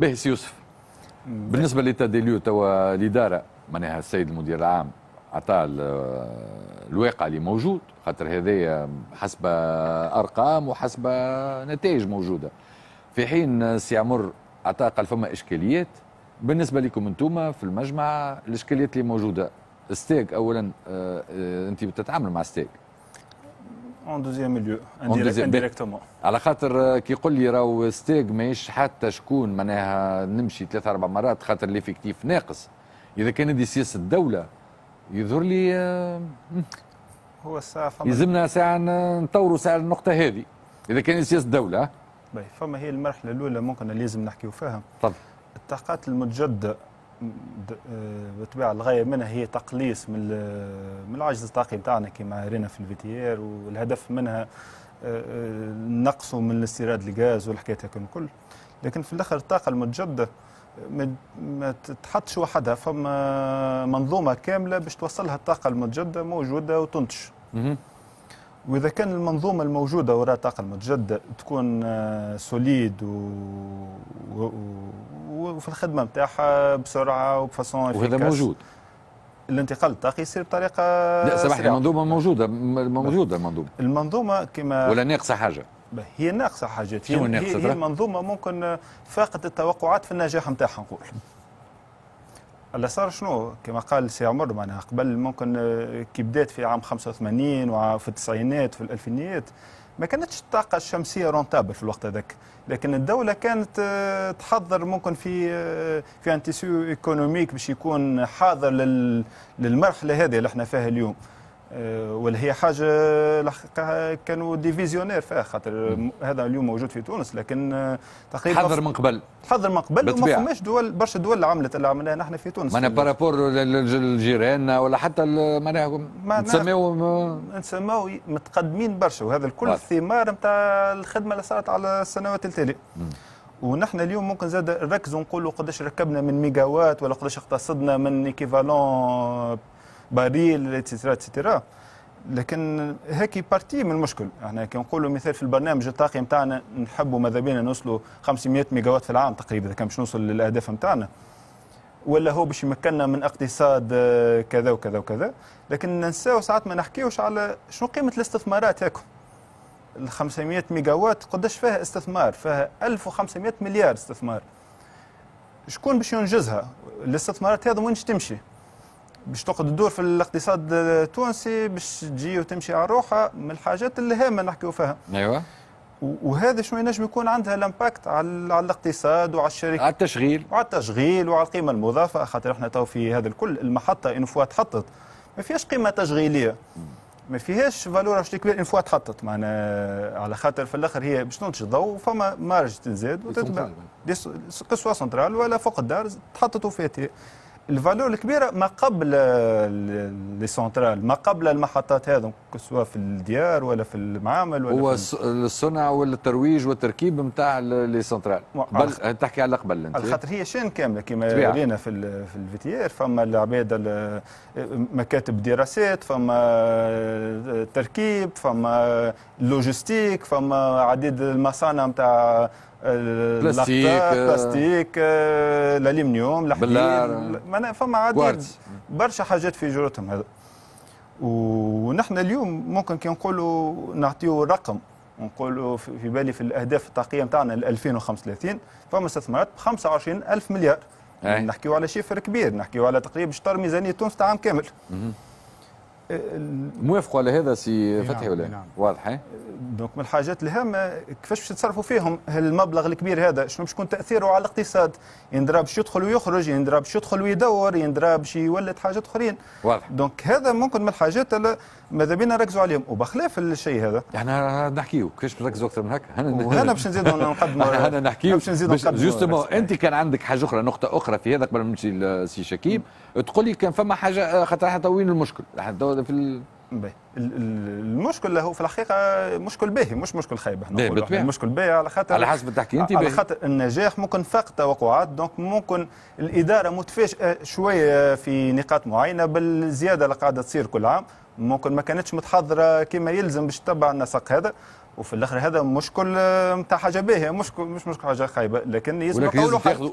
باهي يوسف بالنسبه لتا ديليو توا الاداره معناها السيد المدير العام عطى الواقع اللي موجود خاطر هذايا حسب ارقام وحسب نتائج موجوده في حين سي عمر عطى قال فما اشكاليات بالنسبه لكم انتم في المجمع الاشكاليات اللي موجوده ستيك اولا آه، آه، انت بتتعامل مع ستيك اون دوزيام ليو انديريكتومون على خاطر كي يقول لي راهو ستيغ ماهيش حتى شكون معناها نمشي ثلاث اربع مرات خاطر ليفيكتيف ناقص اذا كان هذه سياسه الدوله يظهر لي آه، هو الساعه يلزمنا ساعه نطوروا ساعه النقطه هذه اذا كان سياسه الدوله آه. باهي فما هي المرحله الاولى ممكن لازم نحكيو فيها تفضل الطاقات المتجدده بالطبيعه آه، الغايه منها هي تقليص من من العجز الطاقي بتاعنا كما رينا في الفي والهدف منها آه، آه، نقصوا من الاستيراد الغاز والحكايات هكا الكل لكن في الاخر الطاقه المتجدده ما تتحطش وحدها فما منظومه كامله باش توصلها الطاقه المتجدده موجوده وتنتج واذا كان المنظومه الموجوده وراء الطاقه المتجدده تكون سوليد و... و... وفي الخدمه نتاعها بسرعه وبفاسون وهذا موجود الانتقال الطاقي يصير بطريقه لا سامحني المنظومه موجوده موجوده المنظومه المنظومه كما ولا ناقصه حاجه هي ناقصه حاجات هي, هي المنظومه ممكن فاقت التوقعات في النجاح نتاعها نقول اللي صار شنو كما قال سي عمر معناها قبل ممكن كي بدات في عام 85 وفي التسعينات في الالفينيات ما كانتش الطاقة الشمسية رونتابل في الوقت هذاك لكن الدولة كانت آه، تحضر ممكن في آه، في ان تيسيو ايكونوميك باش يكون حاضر للمرحلة هذه اللي احنا فيها اليوم آه، ولا هي حاجه الحقيقه كانوا ديفيزيونير فيها خاطر هذا اليوم موجود في تونس لكن آه، تقريبا تحضر من قبل تحضر من قبل وما فماش دول برشا دول اللي عملت اللي عملناها نحن في تونس معناها بارابور لجيراننا ولا حتى معناها نسميو نسميو متقدمين برشا وهذا الكل ثمار نتاع الخدمه اللي صارت على السنوات التاليه ونحن اليوم ممكن زاد نركزوا نقولوا قداش ركبنا من ميجاوات ولا قداش اقتصدنا من ايكيفالون باريل اتسترا اتسترا لكن هيك بارتي من المشكل احنا يعني كي نقولوا مثال في البرنامج الطاقي نتاعنا نحبوا ماذا بينا نوصلوا 500 ميجاوات في العام تقريبا اذا كان باش نوصل للاهداف نتاعنا ولا هو باش يمكننا من اقتصاد آه، كذا وكذا وكذا لكن ننساو ساعات ما نحكيوش على شنو قيمه الاستثمارات هاكم ال 500 ميجاوات قداش فيها استثمار فيها 1500 مليار استثمار شكون باش ينجزها الاستثمارات هذا وين تمشي باش تقعد تدور في الاقتصاد التونسي باش تجي وتمشي على روحها من الحاجات الهامه نحكيو فيها ايوه وهذا شنو ينجم يكون عندها الامباكت على, الاقتصاد وعلى الشركه على التشغيل وعلى التشغيل وعلى القيمه المضافه خاطر احنا تو في هذا الكل المحطه ان فوا تحطت ما فيهاش قيمه تشغيليه ما فيهاش فالور اشتي كبير ان فوا تحطت معناها على خاطر في الاخر هي باش تنتج ضوء فما مارج تزاد وتتبع قسوه سنترال ولا فوق الدار تحطت وفاتي. الفالور الكبيره ما قبل لي سونترال ما قبل المحطات هذو سواء في الديار ولا في المعامل ولا هو الصنع والترويج والتركيب نتاع لي سونترال بل تحكي على قبل انت على خاطر هي شين كامله كما رينا في في الفي تي ار فما العباد مكاتب دراسات فما تركيب فما لوجيستيك فما عديد المصانع نتاع بلاستيك آه، بلاستيك آه، الالمنيوم الحديد فما عديد برشا حاجات في جرتهم هذا ونحن اليوم ممكن كي نقولوا نعطيو رقم نقولوا في بالي في الاهداف التقيه نتاعنا 2035 فما استثمارات ب 25 الف مليار نحكيو على شيفر كبير نحكيو على تقريبا شطر ميزانيه تونس تاع عام كامل موافقوا على هذا سي نعم، فتحي ولا نعم. واضح دونك من الحاجات الهامه كيفاش باش تصرفوا فيهم هالمبلغ الكبير هذا شنو باش يكون تاثيره على الاقتصاد يندرى باش يدخل ويخرج يندرى باش يدخل ويدور يندرى باش يولد حاجات اخرين واضح دونك هذا ممكن من الحاجات ماذا بينا نركزوا عليهم وبخلاف الشيء هذا احنا نحكيو كيفاش نركزوا اكثر من هكا هنا باش نزيدوا نقدموا انا نحكيو باش نزيدوا نقدموا جوستومون انت كان عندك حاجه اخرى نقطه اخرى في هذا قبل ما نمشي لسي شكيب تقول لي كان فما حاجه خاطر احنا طويل المشكل احنا في في المشكل هو في الحقيقه مشكل باهي مش مشكل خايب احنا نقولوا مشكل باهي على خاطر على حسب التحكي انت على خاطر النجاح ممكن فاق التوقعات دونك ممكن الاداره متفاجئه شويه في نقاط معينه بالزياده اللي قاعده تصير كل عام ممكن ما كانتش متحضره كما يلزم باش تتبع النسق هذا وفي الاخر هذا مشكل نتاع آه، حاجه باهيه مش مش مشكل حاجه خايبه لكن يلزم ولكن